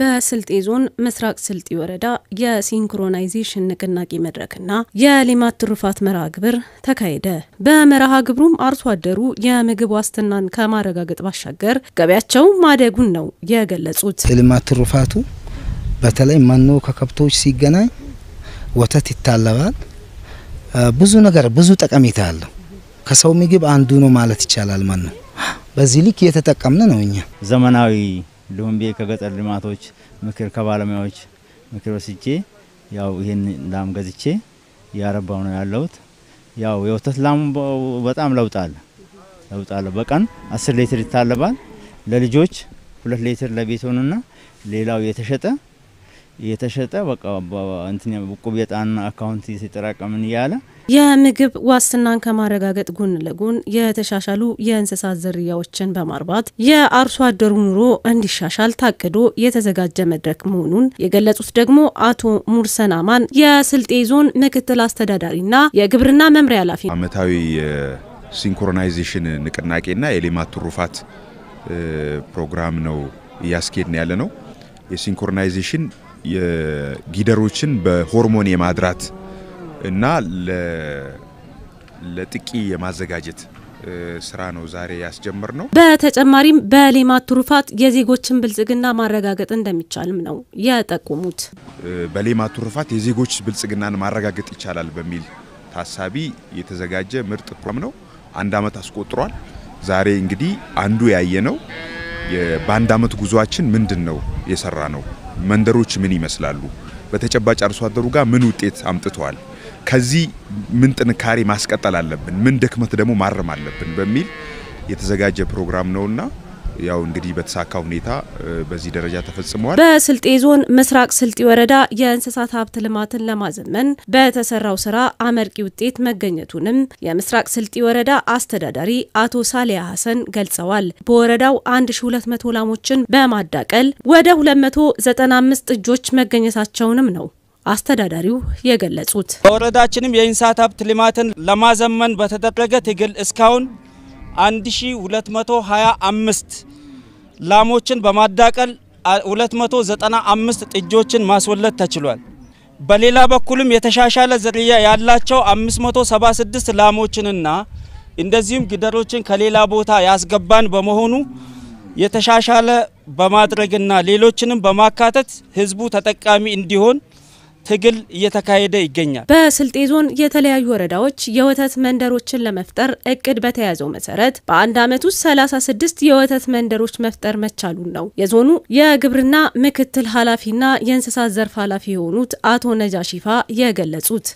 በስልጤ ዞን ምስራቅ ስልጤ ወረዳ የሲንክሮናይዜሽን ንቅናቄ መድረክና የሌማት ትሩፋት መርሃ ግብር ተካሄደ። በመርሃ ግብሩም አርሶ አደሩ የምግብ ዋስትናን ከማረጋገጥ ባሻገር ገበያቸው ማደጉን ነው የገለጹት። የሌማት ትሩፋቱ በተለይ መኖ ከከብቶች ሲገናኝ ወተት ይታለባል። ብዙ ነገር ብዙ ጠቀሜታ አለው። ከሰው ምግብ አንዱ ነው ማለት ይቻላል መኖ። በዚህ ልክ እየተጠቀምን ነው እኛ ዘመናዊ ቤ ከገጠር ልማቶች ምክር ከባለሙያዎች ምክር ወስጄ ያው ይህን ላም ገዝቼ እያረባው ነው ያለሁት። ያው የወተት ላሙ በጣም ለውጣል ለውጣለ በቀን አስር ሌትር ይታለባል። ለልጆች ሁለት ሊትር ለቤቶንና ሌላው የተሸጠ የተሸጠ በቃ እንትን ቁብ የጣን አካውንት ሲጠራቀምን እያለ የምግብ ዋስትናን ከማረጋገጥ ጎን ለጎን የተሻሻሉ የእንስሳት ዝርያዎችን በማርባት የአርሶ አደሩ ኑሮ እንዲሻሻል ታቅዶ የተዘጋጀ መድረክ መሆኑን የገለጹት ደግሞ አቶ ሙርሰን አማን የስልጤ ዞን ምክትል አስተዳዳሪና የግብርና መምሪያ ኃላፊ አመታዊ የሲንክሮናይዜሽን ንቅናቄና የሌማት ትሩፋት ፕሮግራም ነው እያስኬድን ያለ ነው። የሲንክሮናይዜሽን ጊደሮችን በሆርሞን የማድራት እና ለጥቂ የማዘጋጀት ስራ ነው ዛሬ ያስጀምር ነው። በተጨማሪም በሌማት ትሩፋት የዜጎችን ብልጽግና ማረጋገጥ እንደሚቻልም ነው የጠቁሙት። በሌማት ትሩፋት የዜጎች ብልጽግናን ማረጋገጥ ይቻላል በሚል ታሳቢ የተዘጋጀ ምርጥ ፕሮግራም ነው። አንድ አመት አስቆጥሯል። ዛሬ እንግዲህ አንዱ ያየ ነው በአንድ አመት ጉዟችን ምንድን ነው የሰራ ነው መንደሮች ምን ይመስላሉ? በተጨባጭ አርሶ አደሩ ጋር ምን ውጤት አምጥተዋል? ከዚህ ምን ጥንካሬ ማስቀጠል አለብን? ምን ድክመት ደግሞ ማረም አለብን? በሚል የተዘጋጀ ፕሮግራም ነውና ያው እንግዲህ በተሳካ ሁኔታ በዚህ ደረጃ ተፈጽመዋል። በስልጤ ዞን ምስራቅ ስልጤ ወረዳ የእንስሳት ሀብት ልማትን ለማዘመን በተሰራው ስራ አመርቂ ውጤት መገኘቱንም የምስራቅ ስልጤ ወረዳ አስተዳዳሪ አቶ ሳሊያ ሀሰን ገልጸዋል። በወረዳው 1200 ላሞችን በማዳቀል ወደ 295 እጆች መገኘታቸውንም ነው አስተዳዳሪው የገለጹት። በወረዳችንም የእንስሳት ሀብት ልማትን ለማዘመን በተደረገ ትግል እስካሁን 1225 ላሞችን በማዳቀል 295 ጥጆችን ማስወለድ ተችሏል። በሌላ በኩልም የተሻሻለ ዝርያ ያላቸው 576 ላሞችንና እንደዚሁም ግደሮችን ከሌላ ቦታ ያስገባን በመሆኑ የተሻሻለ በማድረግና ሌሎችንም በማካተት ህዝቡ ተጠቃሚ እንዲሆን ትግል እየተካሄደ ይገኛል። በስልጤ ዞን የተለያዩ ወረዳዎች የወተት መንደሮችን ለመፍጠር እቅድ በተያዘው መሰረት በአንድ ዓመት ውስጥ 36 የወተት መንደሮች መፍጠር መቻሉን ነው የዞኑ የግብርና ምክትል ኃላፊና የእንስሳት ዘርፍ ኃላፊ የሆኑት አቶ ነጃሺፋ የገለጹት።